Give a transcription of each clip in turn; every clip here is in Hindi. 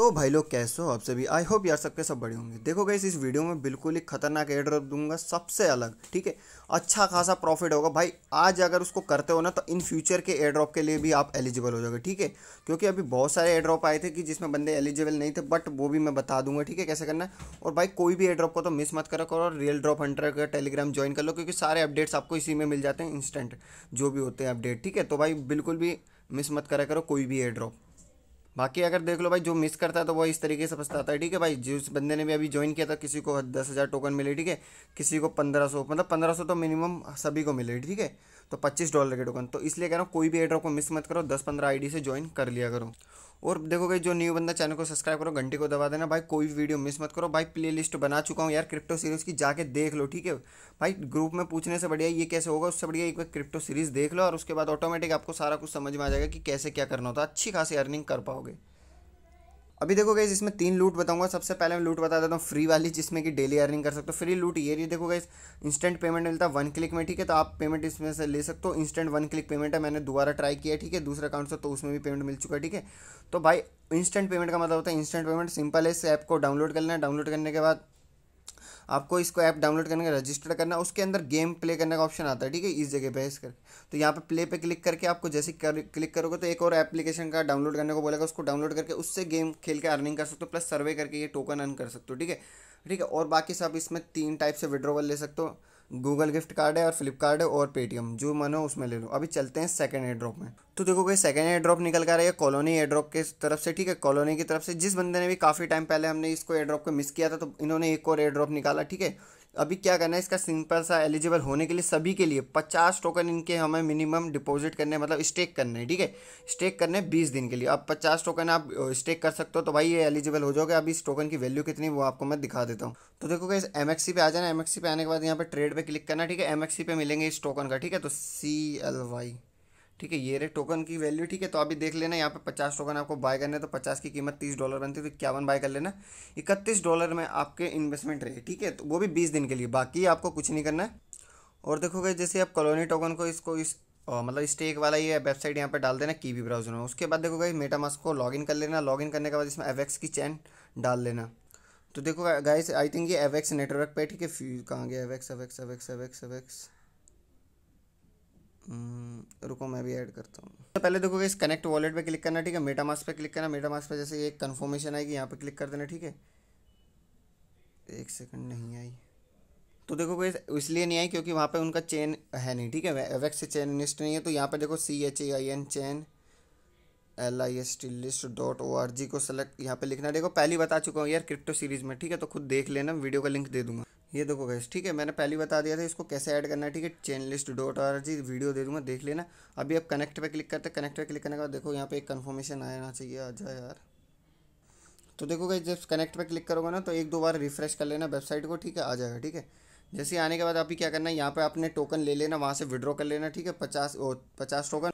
तो भाई लोग कैसे हो आप सभी आई होप यार सबके सब बड़े होंगे देखो गई इस वीडियो में बिल्कुल ही खतरनाक एड्रॉप दूंगा सबसे अलग ठीक है अच्छा खासा प्रॉफिट होगा भाई आज अगर उसको करते हो ना तो इन फ्यूचर के एड्रॉप के लिए भी आप एलिजिबल हो जाओगे ठीक है क्योंकि अभी बहुत सारे एड्रॉप आए थे कि जिसमें बंदे एलिजिबल नहीं थे बट वो भी मैं बता दूंगा ठीक है कैसे करना है और भाई कोई भी एड्रॉप को तो मिस मत करो और रियल ड्रॉप हंटर का टेलीग्राम ज्वाइन कर लो क्योंकि सारे अपडेट्स आपको इसी में मिल जाते हैं इंस्टेंट जो भी होते हैं अपडेट ठीक है तो भाई बिल्कुल भी मिस मत करा करो कोई भी एड्रॉप बाकी अगर देख लो भाई जो मिस करता है तो वो इस तरीके से पछताता है ठीक है भाई जिस बंदे ने भी अभी ज्वाइन किया था किसी को दस हज़ार टोकन मिले ठीक है किसी को पंद्रह सौ मतलब पंद्रह सौ तो मिनिमम सभी को मिले ठीक है तो पच्चीस डॉलर के टोकन तो इसलिए कह रहा हूँ कोई भी एड्रॉप को मिस मत करो दस पंद्रह आई से ज्वाइन कर लिया करो और देखो भाई जो न्यू बंदा चैनल को सब्सक्राइब करो घंटे को दबा देना भाई कोई वीडियो मिस मत करो भाई प्लेलिस्ट बना चुका हूँ यार क्रिप्टो सीरीज़ की जाके देख लो ठीक है भाई ग्रुप में पूछने से बढ़िया ये कैसे होगा उससे बढ़िया एक बार क्रिप्टो सीरीज़ देख लो और उसके बाद ऑटोमेटिक आपको सारा कुछ समझ में आ जाएगा कि कैसे क्या करना होता है अच्छी खासी अर्निंग कर पाओगे अभी देखो गई इसमें तीन लूट बताऊंगा सबसे पहले मैं लूट बता देता हूँ फ्री वाली जिसमें कि डेली अर्निंग कर सकते हो फ्री लूट ये रही देखो गई इंस्टेंट पेमेंट मिलता है वन क्लिक में ठीक है तो आप पेमेंट इसमें से ले सकते हो इंस्टेंट वन क्लिक पेमेंट है मैंने दोबारा ट्राई किया ठीक है दूसरे अकाउंट से तो उसमें भी पेमेंट मिल चुका है ठीक है तो भाई इंस्टेंट पेमेंट का मतलब होता है इंस्टेंट पेमेंट सिंपल है इस ऐप को डाउनलोड कर लेना डाउनलोड करने के बाद आपको इसको ऐप डाउनलोड करने का रजिस्टर करना उसके अंदर गेम प्ले करने का ऑप्शन आता है ठीक है इस जगह पे इस कर तो यहाँ पे प्ले पे क्लिक करके आपको जैसे कर, क्लिक करोगे तो एक और एप्लीकेशन का डाउनलोड करने को बोलेगा उसको डाउनलोड करके उससे गेम खेल के अर्निंग कर सकते हो प्लस सर्वे करके ये टोकन अर्न कर सकते हो ठीक है ठीक है और बाकी सब इसमें तीन टाइप से विड्रोवल ले सकते हो गूगल गिफ्ट कार्ड है और फ्लिपकार्ट है और पेटीएम जो मन हो उसमें ले लो अभी चलते हैं सेकंड एयर ड्रॉप में तो देखो कोई सेकंड एयर ड्रॉप निकल कर आएगा कॉलोनी एयर ड्रॉप के तरफ से ठीक है कॉलोनी की तरफ से जिस बंदे ने भी काफ़ी टाइम पहले हमने इसको एयर ड्रॉप को मिस किया था तो इन्होंने एक और एयर ड्रॉप निकाला ठीक है अभी क्या करना है इसका सिंपल सा एलिजिबल होने के लिए सभी के लिए पचास टोकन इनके हमें मिनिमम डिपॉजिट करने मतलब स्टेक करने हैं ठीक है स्टेक करने बीस दिन के लिए अब पचास टोकन आप स्टेक कर सकते हो तो भाई ये एलिजिबल हो जाओगे अभी इस टोकन की वैल्यू कितनी वो आपको मैं दिखा देता हूँ तो देखो कि एम पे आ जाना एम पे आने के बाद यहाँ पर ट्रेड पर क्लिक करना ठीक है एम पे मिलेंगे इस टोकन का ठीक है तो सी एल वाई ठीक है ये रे टोकन की वैल्यू ठीक है तो अभी देख लेना यहाँ पे पचास टोकन आपको बाय करने तो पचास की कीमत तीस डॉलर बनती है तो इक्यावन बाय कर लेना इकतीस डॉलर में आपके इन्वेस्टमेंट रहे ठीक है तो वो भी बीस दिन के लिए बाकी आपको कुछ नहीं करना है और देखोगे जैसे आप कॉलोनी टोकन को इसको इस मतलब स्टेक वाला ये वेबसाइट यहाँ पर डाल देना की वी ब्राउजर में उसके बाद देखोगे मेटामास मेटामास्क को लॉग कर लेना लॉग करने के बाद इसमें एवेक्स की चैन डाल लेना तो देखो गाइस आई थिंक ये एवेक्स नेटवर्क पे ठीक है कहाँ गया एवेक्स एवेक्स एवेक्स एवेक्स एवेक्स हम्म, रुको मैं भी ऐड करता हूँ तो पहले देखो इस कनेक्ट वॉलेट पे क्लिक करना ठीक है मेटा मास्क पे क्लिक करना मेटा मास्क पे जैसे एक कंफर्मेशन आएगी यहाँ पे क्लिक कर देना ठीक है एक सेकंड नहीं आई तो देखो इसलिए नहीं आई क्योंकि वहाँ पे उनका चेन है नहीं ठीक है वैक्स से चेन लिस्ट नहीं है तो यहाँ पे देखो C H A I N chain L I S T list dot O R G को सेलेक्ट यहाँ पे लिखना देखो पहली बता चुका हूँ यार क्रिप्टो सीरीज़ में ठीक है तो खुद देख लेना वीडियो का लिंक दे दूंगा ये देखो गैस ठीक है मैंने पहले बता दिया था इसको कैसे ऐड करना है ठीक है chain list dot R G video दे दूंगा देख लेना अभी आप कनेक्ट पे क्लिक करते हैं कनेक्ट पे क्लिक करने के बाद देखो यहाँ पे एक कन्फर्मेशन आना चाहिए आ जाए यार तो देखो गई जब कनेक्ट पे क्लिक करोगे ना तो एक दो बार रिफ्रेश कर लेना वेबसाइट को ठीक है आ जाएगा ठीक है जैसे आने के बाद अभी क्या करना है यहाँ पर आपने टोकन ले लेना वहाँ से विड्रॉ कर लेना ठीक है पचास ओ पचास टोकन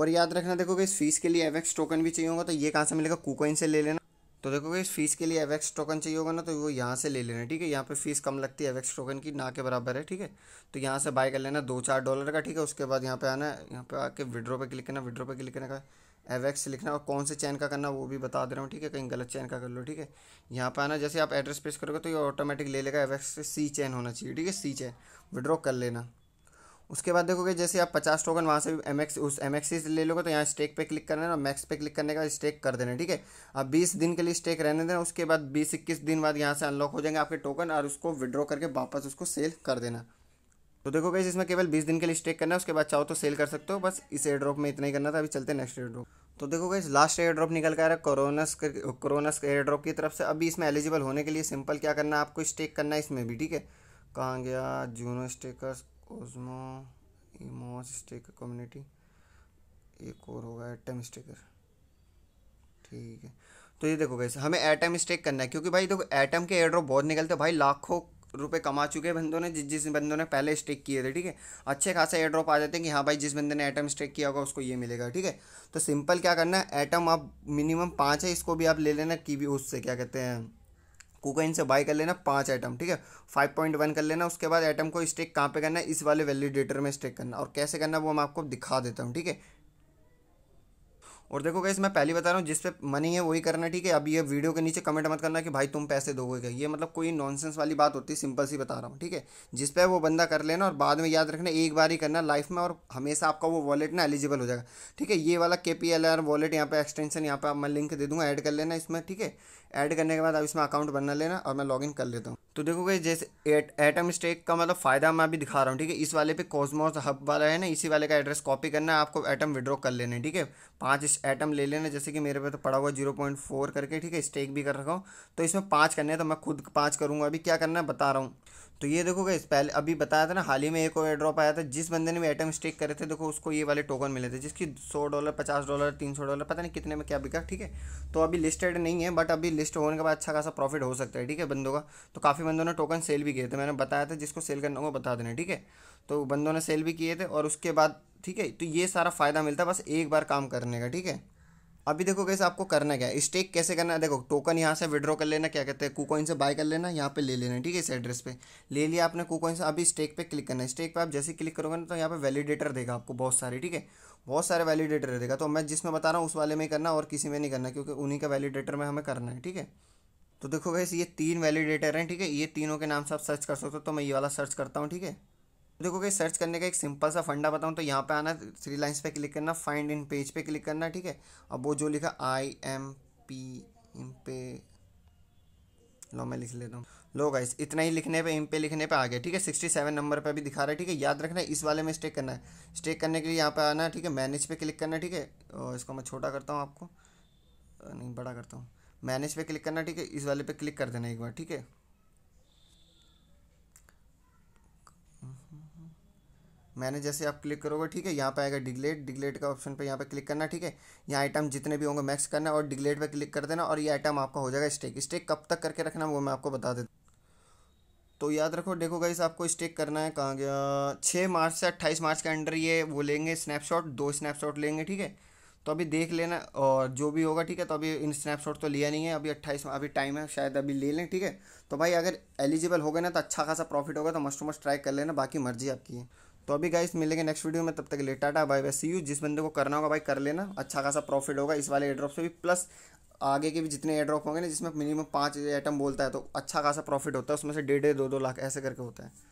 और याद रखना देखो कि इस फीस के लिए एवेक्स टोकन भी चाहिए होगा तो ये कहाँ से मिलेगा कुकोइन से ले लेना तो देखो इस फीस के लिए एवेक्स टोकन चाहिए होगा ना तो वो यहाँ से ले लेना ठीक है यहाँ पे फीस कम लगती है एवेक्स टोकन की ना के बराबर है ठीक है तो यहाँ से बाय कर लेना दो चार डॉलर का ठीक है उसके बाद यहाँ पे आना है यहाँ पे आके विड्रो पे क्लिक करना विड्रो पे क्लिक करने का एवेक्स लिखना और कौन से चैन का करना वो भी बता दे रहा हूँ ठीक है कहीं गलत चैन का कर लो ठीक है यहाँ पर आना जैसे आप एड्रेस पेश करोगे तो ये ऑटोमेटिक ले लेगा एवेक्स सी चैन होना चाहिए ठीक है सी चैन विड्रॉ कर लेना उसके बाद देखोगे जैसे आप पचास टोकन वहाँ से एम एक्स उस एम एक्स ले लोगे तो यहाँ स्टेक पे क्लिक करना है और मैक्स पे क्लिक करने का स्टेक कर देना ठीक है अब बीस दिन के लिए स्टेक रहने देना उसके बाद बीस इक्कीस दिन बाद यहाँ से अनलॉक हो जाएंगे आपके टोकन और उसको विड्रॉ करके वापस उसको सेल कर देना तो देखो गई इसमें केवल बीस दिन के लिए स्टेक करना है उसके बाद चाहो तो सेल कर सकते हो बस इस एयर ड्रॉप में इतना ही करना था अभी चलते नेक्स्ट एयर ड्रॉप तो देखो गई लास्ट एयर ड्रॉप निकल कर आ रहा है कोरोनस कोरोनस एयर ड्रॉप की तरफ से अभी इसमें एलिजिबल होने के लिए सिंपल क्या करना है आपको स्टेक करना है इसमें भी ठीक है कहाँ गया जूनो स्टेकर्स ओजमो इमोस स्टेकर कम्युनिटी एक और होगा एटम स्टेकर ठीक है तो ये देखो गैसे हमें एटम स्टेक करना है क्योंकि भाई देखो एटम के एयर बहुत निकलते भाई लाखों रुपए कमा चुके हैं बंदों ने जिस जिस बंदों ने पहले स्टेक किए थे ठीक है अच्छे खासे एयर ड्रॉप आ जाते हैं कि हाँ भाई जिस बंदे ने एटम स्टेक किया होगा उसको ये मिलेगा ठीक है तो सिंपल क्या करना है एटम आप मिनिमम पाँच है इसको भी आप ले लेना की भी उससे क्या कहते हैं कोकाइन से बाय कर लेना पांच आइटम ठीक है फाइव पॉइंट वन कर लेना उसके बाद आइटम को स्टेक कहाँ पे करना है इस वाले वैलिडेटर में स्टेक करना और कैसे करना वो मैं आपको दिखा देता हूँ ठीक है और देखो गाइस मैं पहली बता रहा हूँ जिस पे मनी है वही करना ठीक है अब ये वीडियो के नीचे कमेंट मत करना कि भाई तुम पैसे दोगे क्या ये मतलब कोई नॉनसेंस वाली बात होती है सिंपल सी बता रहा हूँ ठीक है जिस पे वो बंदा कर लेना और बाद में याद रखना एक बार ही करना लाइफ में और हमेशा आपका वो वॉलेट ना एलिजिबल हो जाएगा ठीक है ये वाला के पी एल आर वॉलेट यहाँ पर एक्सटेंशन यहाँ पर मैं लिंक दे दूँगा ऐड कर लेना इसमें ठीक है ऐड करने के बाद अब इसमें अकाउंट बना लेना और मैं इन कर लेता हूँ तो देखो गई जैसे एट, एटम स्टेक का मतलब फ़ायदा मैं अभी दिखा रहा हूँ ठीक है इस वाले पे कॉस्मोस हब वाला है ना इसी वाले का एड्रेस कॉपी करना है आपको एटम विड्रॉ कर लेने ठीक है पांच एटम ले लेने जैसे कि मेरे पे तो पड़ा हुआ जीरो पॉइंट फोर करके ठीक है स्टेक भी कर रखा हूँ तो इसमें पाँच करने हैं तो मैं खुद पाँच करूँगा अभी क्या करना है बता रहा हूँ तो ये देखो गाइस पहले अभी बताया था ना हाल ही में एक और एड्रॉप आया था जिस बंदे ने भी आइटम स्टेक करे थे देखो उसको ये वाले टोकन मिले थे जिसकी सौ डॉलर पचास डॉलर तीन सौ डॉलर पता नहीं कितने में क्या बिका ठीक है तो अभी लिस्टेड नहीं है बट अभी लिस्ट होने के बाद अच्छा खासा प्रॉफिट हो सकता है ठीक है बंदों का तो काफ़ी बंदों ने टोकन सेल भी किए थे मैंने बताया था जिसको सेल करना वो बता देना ठीक है तो बंदों ने सेल भी किए थे और उसके बाद ठीक है तो ये सारा फ़ायदा मिलता है बस एक बार काम करने का ठीक है अभी देखो कैसे आपको करना क्या है स्टेक कैसे करना है देखो टोकन यहाँ से विड्रॉ कर लेना क्या कहते हैं कूकॉइन से बाय कर लेना यहाँ पे ले लेना ठीक है इस एड्रेस पे ले लिया आपने कूकॉइन से अभी स्टेक पे क्लिक करना है स्टेक पे आप जैसे क्लिक करोगे ना तो यहाँ पे वैलिडेटर देगा आपको बहुत सारे ठीक है बहुत सारे वैलिडेटर देगा तो मैं जिसमें बता रहा हूँ उस वाले में करना और किसी में नहीं करना क्योंकि उन्हीं का वैलिडेटर में हमें करना है ठीक है तो देखो गैस ये तीन वैलिडेटर हैं ठीक है ये तीनों के नाम से आप सर्च कर सकते हो तो मैं ये वाला सर्च करता हूँ ठीक है तो देखो कहीं सर्च करने का एक सिंपल सा फंडा बताऊँ तो यहाँ पे आना थ्री लाइन्स पे क्लिक करना फाइंड इन पेज पे क्लिक करना ठीक है अब वो जो लिखा आई एम पी एम पे लो मैं लिख लेता हूँ लो गाइस इतना ही लिखने पे एम पे लिखने पे आ गया ठीक है सिक्सटी सेवन नंबर पे भी दिखा रहा है ठीक है याद रखना इस वाले में स्टेक करना है स्टेक करने के लिए यहाँ पे आना है ठीक है मैनेज पे क्लिक करना ठीक है और इसको मैं छोटा करता हूँ आपको नहीं बड़ा करता हूँ मैनेज पे क्लिक करना ठीक है इस वाले पे क्लिक कर देना एक बार ठीक है मैंने जैसे आप क्लिक करोगे ठीक है यहाँ पे आएगा डिग्लेट डिग्लेट का ऑप्शन पे यहाँ पे क्लिक करना ठीक है यहाँ आइटम जितने भी होंगे मैक्स करना और डिग्लेट पे क्लिक कर देना और ये आइटम आपका हो जाएगा स्टेक स्टेक कब तक करके रखना वो मैं आपको बता देता तो याद रखो देखो गाइस आपको स्टेक करना है कहाँ गया छः मार्च से अट्ठाईस मार्च के अंडर ये वो लेंगे स्नैपशॉट दो स्नैपशॉट लेंगे ठीक है तो अभी देख लेना और जो भी होगा ठीक है तो अभी इन स्नैपशॉट तो लिया नहीं है अभी अट्ठाईस अभी टाइम है शायद अभी ले लें ठीक है तो भाई अगर एलिजिबल हो गए ना तो अच्छा खासा प्रॉफिट होगा तो मस्ट टू मस्ट ट्राई कर लेना बाकी मर्जी आपकी है तो अभी गाइस मिलेंगे नेक्स्ट वीडियो में तब तक ले ta-ta bye bye see you जिस बंदे को करना होगा भाई कर लेना अच्छा खासा प्रॉफिट होगा इस वाले एड्रॉप से भी प्लस आगे के भी जितने एड्रॉप होंगे ना जिसमें मिनिमम पाँच आइटम बोलता है तो अच्छा खासा प्रॉफिट होता है उसमें से डेढ़ डेढ़ दो दो लाख ऐसे करके होता है